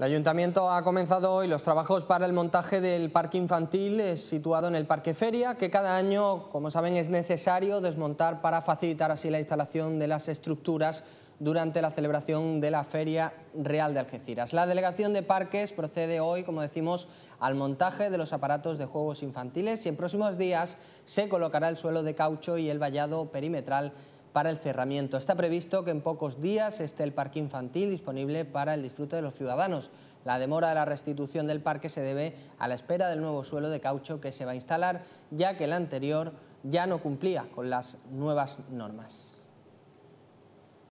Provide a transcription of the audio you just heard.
El Ayuntamiento ha comenzado hoy los trabajos para el montaje del parque infantil eh, situado en el Parque Feria, que cada año, como saben, es necesario desmontar para facilitar así la instalación de las estructuras durante la celebración de la Feria Real de Algeciras. La Delegación de Parques procede hoy, como decimos, al montaje de los aparatos de juegos infantiles y en próximos días se colocará el suelo de caucho y el vallado perimetral para el cerramiento. Está previsto que en pocos días esté el parque infantil disponible para el disfrute de los ciudadanos. La demora de la restitución del parque se debe a la espera del nuevo suelo de caucho que se va a instalar, ya que el anterior ya no cumplía con las nuevas normas.